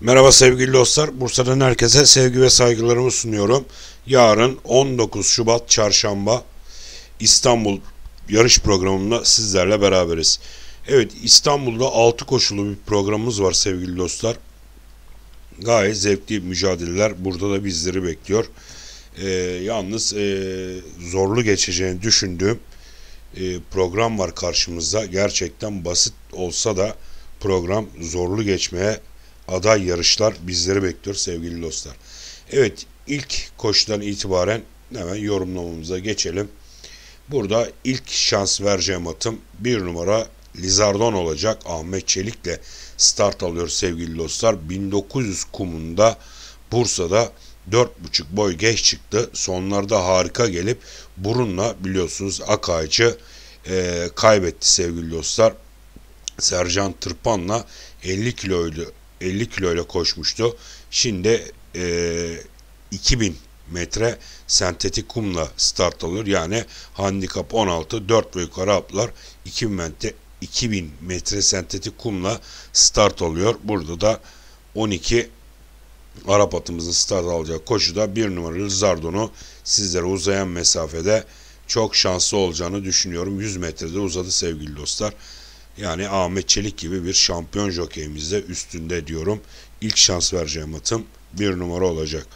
Merhaba sevgili dostlar. Bursa'dan herkese sevgi ve saygılarımı sunuyorum. Yarın 19 Şubat Çarşamba İstanbul yarış programında sizlerle beraberiz. Evet İstanbul'da 6 koşulu bir programımız var sevgili dostlar. Gayet zevkli mücadeleler burada da bizleri bekliyor. Ee, yalnız e, zorlu geçeceğini düşündüğüm e, program var karşımızda. Gerçekten basit olsa da program zorlu geçmeye aday yarışlar bizleri bekliyor sevgili dostlar. Evet ilk koşudan itibaren hemen yorumlamamıza geçelim. Burada ilk şans vereceğim atım bir numara Lizardon olacak. Ahmet Çelik'le start alıyor sevgili dostlar. 1900 kumunda Bursa'da 4,5 boy geç çıktı. Sonlarda harika gelip burunla biliyorsunuz Akaycı e, kaybetti sevgili dostlar. Sercan Tırpan'la 50 kiloydu 50 kiloyla koşmuştu. Şimdi e, 2000 metre sentetik kumla start alır. Yani handikap 16, 4 ve yukarı atlar 2000 metre, 2000 metre sentetik kumla start alıyor. Burada da 12 Arap atımızın start alacağı koşuda bir numaralı Zardon'u sizlere uzayan mesafede çok şanslı olacağını düşünüyorum. 100 metrede uzadı sevgili dostlar. Yani Ahmet Çelik gibi bir şampiyon jokeyimiz üstünde diyorum. İlk şans vereceğim atım bir numara olacak.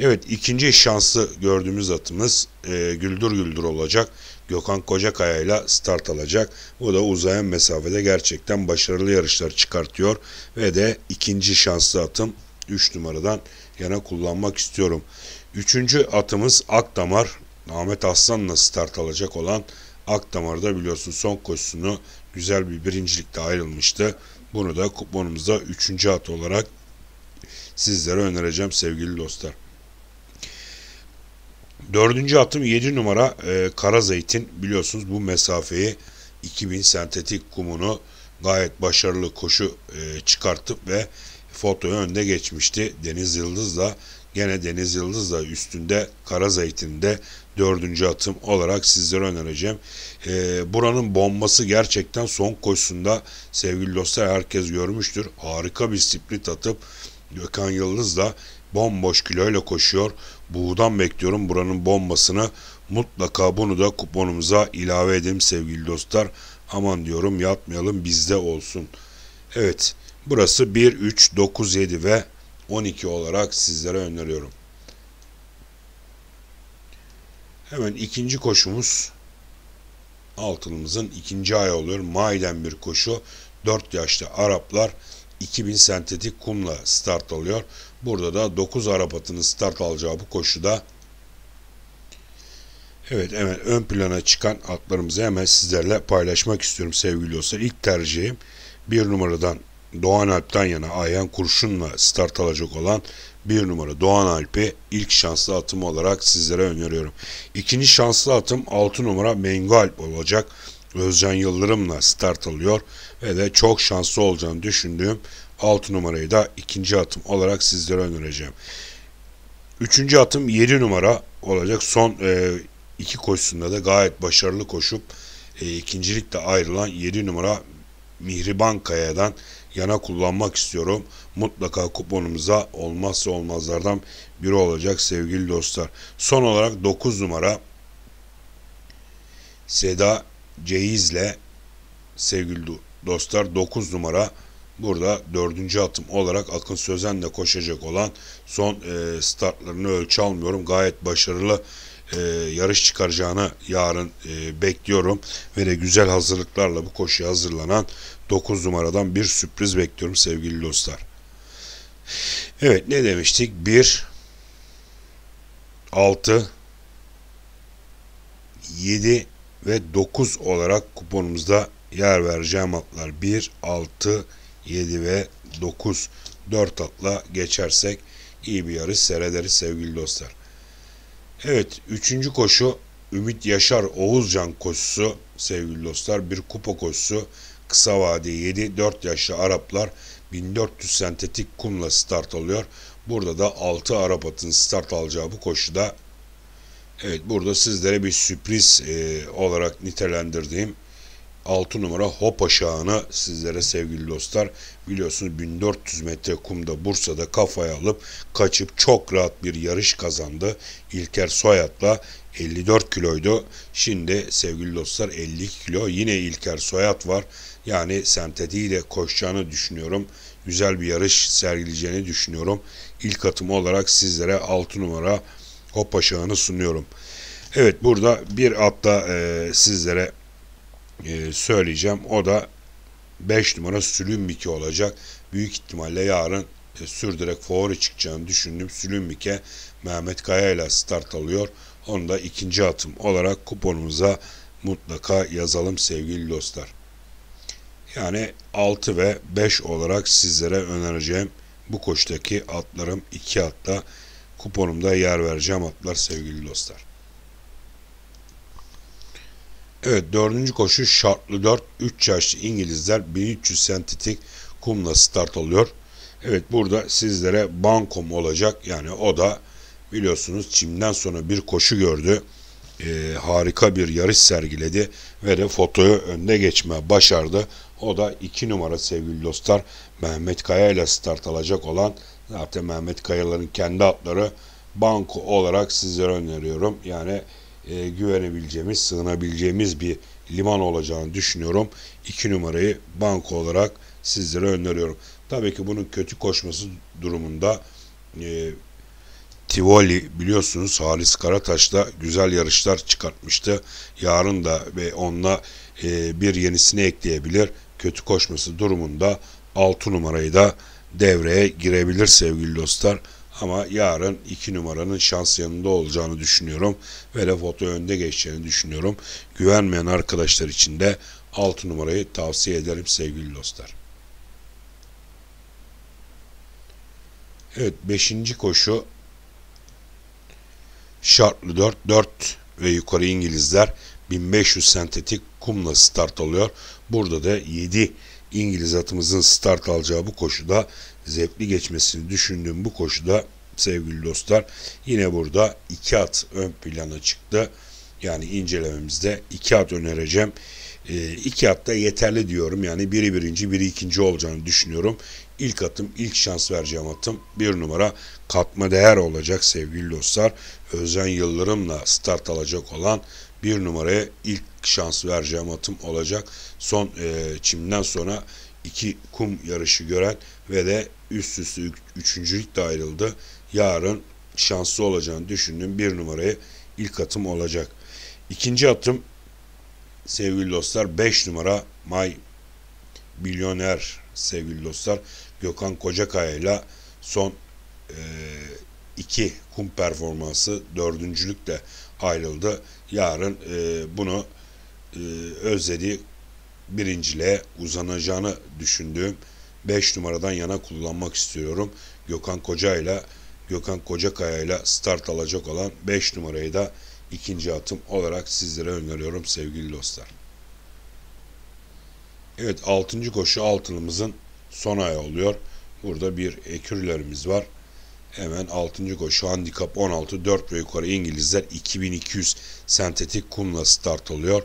Evet ikinci şanslı gördüğümüz atımız e, güldür güldür olacak. Gökhan Kocakaya ile start alacak. Bu da uzayan mesafede gerçekten başarılı yarışlar çıkartıyor. Ve de ikinci şanslı atım 3 numaradan yana kullanmak istiyorum. Üçüncü atımız Akdamar. Ahmet Aslan'la start alacak olan Akdamar'da biliyorsun son koşusunu güzel bir birincilikte ayrılmıştı. Bunu da kuponumuzda üçüncü at olarak sizlere önereceğim sevgili dostlar. Dördüncü atım 7 numara e, kara zeytin. Biliyorsunuz bu mesafeyi 2000 sentetik kumunu gayet başarılı koşu e, çıkartıp ve fotoyu önde geçmişti. Deniz Yıldız da Gene Deniz Yıldız'la üstünde Kara Zeytin'de dördüncü atım olarak sizlere önereceğim. Ee, buranın bombası gerçekten son koşusunda sevgili dostlar herkes görmüştür. Harika bir split atıp Gökhan Yıldız da bomboş kiloyla koşuyor. Buğdan bekliyorum buranın bombasını. Mutlaka bunu da kuponumuza ilave edelim sevgili dostlar. Aman diyorum yatmayalım bizde olsun. Evet burası 1, 3, 9, 7 ve 12 olarak sizlere öneriyorum. Hemen ikinci koşumuz altınımızın ikinci ayı oluyor. Maiden bir koşu. 4 yaşlı Araplar 2000 sentetik kumla start alıyor. Burada da 9 Arap atının start alacağı bu koşuda Evet hemen ön plana çıkan atlarımızı hemen sizlerle paylaşmak istiyorum sevgili dostlar. İlk tercihim bir numaradan Doğan Alp'ten yana Ayhan Kurşun'la start alacak olan bir numara Doğan Alp'i ilk şanslı atım olarak sizlere öneriyorum. İkinci şanslı atım 6 numara Mengo Alp olacak. Özcan Yıldırım'la start alıyor ve de çok şanslı olacağını düşündüğüm 6 numarayı da ikinci atım olarak sizlere önereceğim. Üçüncü atım 7 numara olacak. Son e, iki koşusunda da gayet başarılı koşup e, ikincilikte ayrılan 7 numara Mihriban Kaya'dan yana kullanmak istiyorum. Mutlaka kuponumuza olmazsa olmazlardan biri olacak sevgili dostlar. Son olarak 9 numara Seda Ceyiz'le sevgili dostlar 9 numara burada dördüncü atım olarak Akın Sözen'le koşacak olan son startlarını ölçü almıyorum. Gayet başarılı e, yarış çıkaracağını yarın e, bekliyorum. Ve de güzel hazırlıklarla bu koşuya hazırlanan 9 numaradan bir sürpriz bekliyorum sevgili dostlar. Evet ne demiştik? 1 6 7 ve 9 olarak kuponumuzda yer vereceğim atlar 1, 6, 7 ve 9. 4 atla geçersek iyi bir yarış seyrederiz sevgili dostlar. Evet, üçüncü koşu Ümit Yaşar Oğuzcan koşusu sevgili dostlar. Bir kupa koşusu. Kısa vade 7-4 yaşlı Araplar 1400 sentetik kumla start alıyor. Burada da 6 Arap atın start alacağı bu koşuda. Evet burada sizlere bir sürpriz e, olarak nitelendirdiğim 6 numara hop aşağını sizlere sevgili dostlar biliyorsunuz 1400 metre kumda Bursa'da kafaya alıp kaçıp çok rahat bir yarış kazandı. İlker Soyat'la 54 kiloydu. Şimdi sevgili dostlar 50 kilo yine İlker Soyat var. Yani sentetiğiyle koşacağını düşünüyorum. Güzel bir yarış sergileyeceğini düşünüyorum. İlk atım olarak sizlere 6 numara Hoppa Şahı'nı sunuyorum. Evet burada bir atla e, sizlere e, söyleyeceğim. O da 5 numara Sülümbike olacak. Büyük ihtimalle yarın e, sürdürerek favori çıkacağını düşündüm Sülümbike Mehmet Kaya ile start alıyor. Onu da ikinci atım olarak kuponumuza mutlaka yazalım sevgili dostlar. Yani 6 ve 5 olarak sizlere önereceğim bu koçtaki atlarım 2 atla kuponumda yer vereceğim atlar sevgili dostlar. Evet dördüncü koşu şartlı 4. 3 yaşlı İngilizler 1300 sentetik kumla start alıyor. Evet burada sizlere bankom olacak. Yani o da biliyorsunuz çimden sonra bir koşu gördü. E, harika bir yarış sergiledi ve de fotoyu önde geçme başardı. O da 2 numara sevgili dostlar Mehmet Kaya ile start alacak olan zaten Mehmet Kayaların kendi atları banko olarak sizlere öneriyorum. Yani e, güvenebileceğimiz, sığınabileceğimiz bir liman olacağını düşünüyorum. İki numarayı banko olarak sizlere öneriyorum. Tabii ki bunun kötü koşması durumunda e, Tivoli biliyorsunuz Halis Karataş'ta güzel yarışlar çıkartmıştı. Yarın da ve onunla e, bir yenisini ekleyebilir. Kötü koşması durumunda 6 numarayı da devreye girebilir sevgili dostlar. Ama yarın 2 numaranın şans yanında olacağını düşünüyorum. Ve lefoto önde geçeceğini düşünüyorum. Güvenmeyen arkadaşlar için de 6 numarayı tavsiye ederim sevgili dostlar. Evet 5. koşu şartlı 4 4 ve yukarı İngilizler 1500 sentetik kumla start alıyor. Burada da 7 İngiliz atımızın start alacağı bu koşuda zevkli geçmesini düşündüğüm bu koşuda sevgili dostlar yine burada iki at ön plana çıktı. Yani incelememizde iki at önereceğim. E, iki at da yeterli diyorum. Yani biri birinci, biri ikinci olacağını düşünüyorum. İlk atım, ilk şans vereceğim atım bir numara katma değer olacak sevgili dostlar. Özen Yıldırım'la start alacak olan bir numaraya ilk şans vereceğim atım olacak. Son e, çimden sonra iki kum yarışı gören ve de üst üste üç, üçüncülük de ayrıldı. Yarın şanslı olacağını düşündüğüm bir numaraya ilk atım olacak. İkinci atım sevgili dostlar 5 numara May Milyoner sevgili dostlar Gökhan Kocakaya ile son e, 2 kum performansı dördüncülükle ayrıldı. Yarın e, bunu e, özlediği birinciliğe uzanacağını düşündüğüm 5 numaradan yana kullanmak istiyorum. Gökhan Koca ile Gökhan Kocakaya ile start alacak olan 5 numarayı da ikinci atım olarak sizlere öneriyorum sevgili dostlar. Evet 6. koşu altınımızın son ayı oluyor. Burada bir ekürlerimiz var. Hemen 6. koşu Şu handikap 16. 4 ve yukarı İngilizler 2200 sentetik kumla start oluyor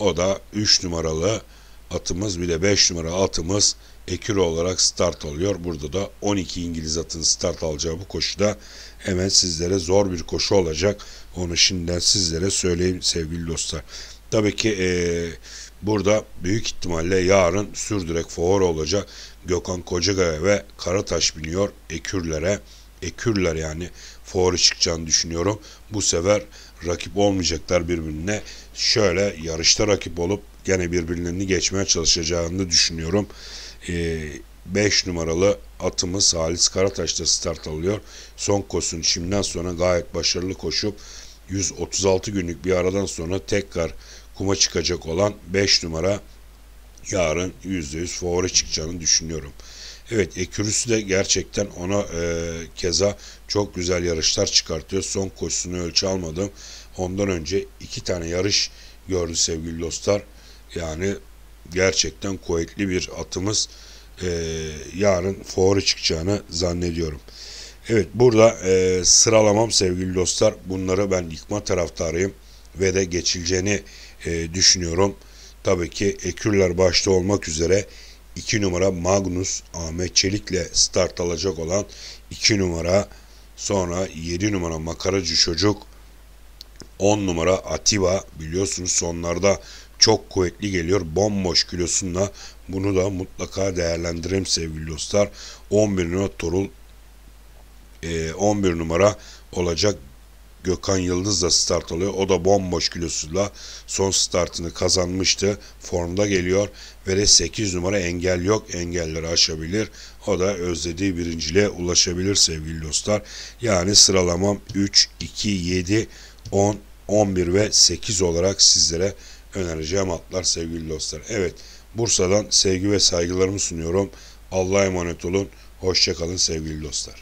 O da 3 numaralı atımız bir de 5 numara atımız ekür olarak start alıyor. Burada da 12 İngiliz atın start alacağı bu koşuda hemen sizlere zor bir koşu olacak. Onu şimdiden sizlere söyleyeyim sevgili dostlar. Tabii ki ee, burada büyük ihtimalle yarın sürdürek fuar olacak. Gökhan Kocagaya ve Karataş biniyor ekürlere ekürler yani fuarı çıkacağını düşünüyorum. Bu sefer rakip olmayacaklar birbirine. Şöyle yarışta rakip olup gene birbirlerini geçmeye çalışacağını düşünüyorum. 5 ee, numaralı atımız Halis Karataş'ta start alıyor. Son kosun şimdiden sonra gayet başarılı koşup 136 günlük bir aradan sonra tekrar kuma çıkacak olan 5 numara yarın %100 favori çıkacağını düşünüyorum. Evet Ekürüsü de gerçekten ona e, keza çok güzel yarışlar çıkartıyor. Son koşusunu ölçü almadım. Ondan önce iki tane yarış gördü sevgili dostlar. Yani gerçekten kuvvetli bir atımız e, yarın favori çıkacağını zannediyorum. Evet burada e, sıralamam sevgili dostlar. Bunları ben yıkma taraftarıyım ve de geçileceğini e, düşünüyorum. Tabii ki ekürler başta olmak üzere 2 numara Magnus Ahmet Çelik'le start alacak olan 2 numara sonra 7 numara Makaracı Çocuk 10 numara Atiba biliyorsunuz sonlarda çok kuvvetli geliyor. Bomboş kilosunda bunu da mutlaka değerlendirelim sevgili dostlar. 11 numara Torul 11 e, numara olacak Gökhan Yıldız da start alıyor. O da bomboş kilosuyla son startını kazanmıştı. Formda geliyor. Ve 8 numara engel yok engelleri aşabilir. O da özlediği birinciliğe ulaşabilir sevgili dostlar. Yani sıralamam 3, 2, 7, 10, 11 ve 8 olarak sizlere önereceğim atlar sevgili dostlar. Evet Bursa'dan sevgi ve saygılarımı sunuyorum. Allah'a emanet olun. Hoşçakalın sevgili dostlar.